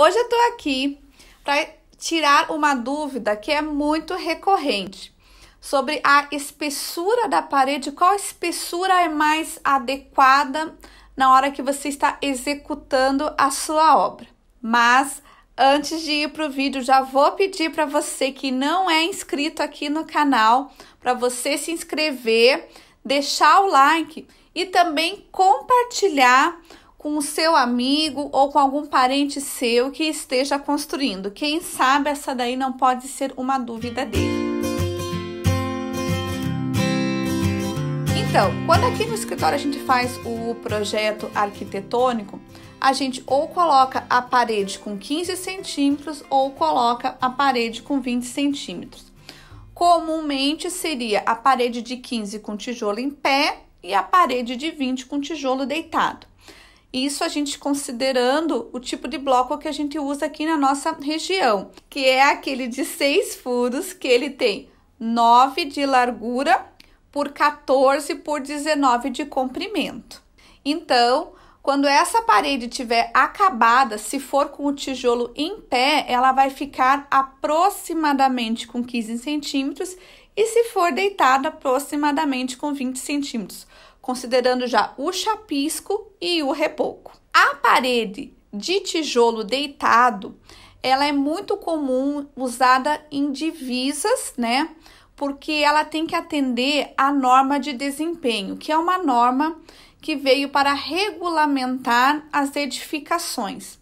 Hoje eu tô aqui para tirar uma dúvida que é muito recorrente sobre a espessura da parede, qual espessura é mais adequada na hora que você está executando a sua obra. Mas antes de ir para o vídeo, já vou pedir para você que não é inscrito aqui no canal para você se inscrever, deixar o like e também compartilhar com o seu amigo ou com algum parente seu que esteja construindo. Quem sabe essa daí não pode ser uma dúvida dele. Então, quando aqui no escritório a gente faz o projeto arquitetônico, a gente ou coloca a parede com 15 centímetros ou coloca a parede com 20 centímetros. Comumente seria a parede de 15 com tijolo em pé e a parede de 20 com tijolo deitado. Isso a gente considerando o tipo de bloco que a gente usa aqui na nossa região, que é aquele de seis furos, que ele tem 9 de largura por 14 por 19 de comprimento. Então, quando essa parede tiver acabada, se for com o tijolo em pé, ela vai ficar aproximadamente com 15 centímetros e se for deitada, aproximadamente com 20 centímetros considerando já o chapisco e o reboco. A parede de tijolo deitado, ela é muito comum usada em divisas, né? Porque ela tem que atender à norma de desempenho, que é uma norma que veio para regulamentar as edificações.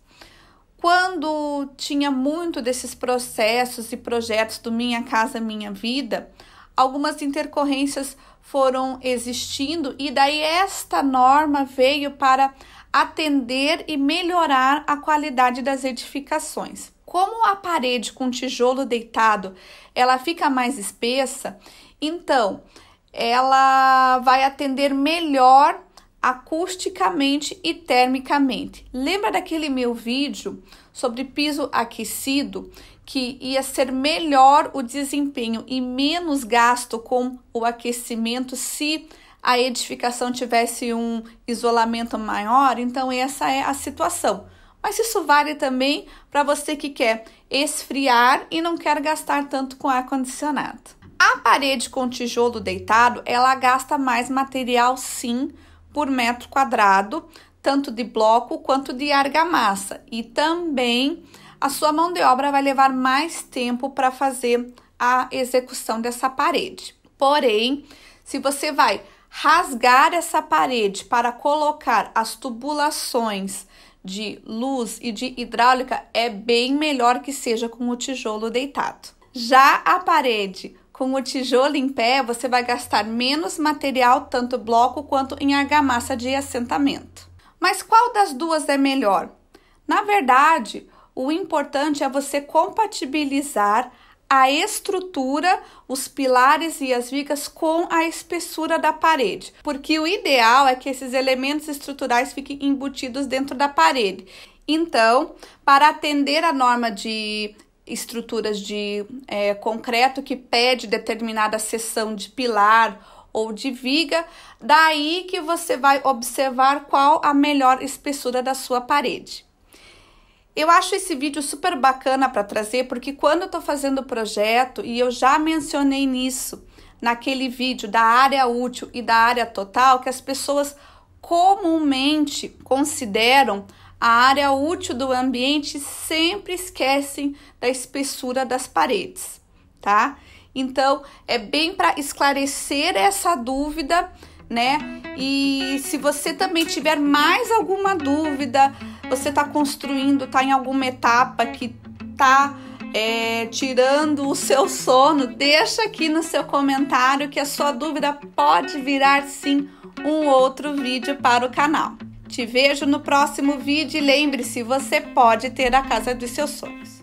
Quando tinha muito desses processos e projetos do Minha Casa Minha Vida, algumas intercorrências foram existindo e daí esta norma veio para atender e melhorar a qualidade das edificações. Como a parede com tijolo deitado, ela fica mais espessa, então ela vai atender melhor acusticamente e termicamente. Lembra daquele meu vídeo sobre piso aquecido que ia ser melhor o desempenho e menos gasto com o aquecimento se a edificação tivesse um isolamento maior? Então essa é a situação. Mas isso vale também para você que quer esfriar e não quer gastar tanto com ar condicionado. A parede com tijolo deitado, ela gasta mais material sim, por metro quadrado, tanto de bloco quanto de argamassa, e também a sua mão de obra vai levar mais tempo para fazer a execução dessa parede. Porém, se você vai rasgar essa parede para colocar as tubulações de luz e de hidráulica, é bem melhor que seja com o tijolo deitado. Já a parede com o tijolo em pé, você vai gastar menos material, tanto bloco quanto em argamassa de assentamento. Mas qual das duas é melhor? Na verdade, o importante é você compatibilizar a estrutura, os pilares e as vigas com a espessura da parede, porque o ideal é que esses elementos estruturais fiquem embutidos dentro da parede. Então, para atender a norma de estruturas de é, concreto que pede determinada seção de pilar ou de viga, daí que você vai observar qual a melhor espessura da sua parede. Eu acho esse vídeo super bacana para trazer, porque quando eu estou fazendo o projeto, e eu já mencionei nisso naquele vídeo da área útil e da área total, que as pessoas comumente consideram a área útil do ambiente, sempre esquecem da espessura das paredes, tá? Então, é bem para esclarecer essa dúvida, né? E se você também tiver mais alguma dúvida, você está construindo, está em alguma etapa que está é, tirando o seu sono, deixa aqui no seu comentário que a sua dúvida pode virar sim um outro vídeo para o canal. Te vejo no próximo vídeo e lembre-se, você pode ter a casa dos seus sonhos.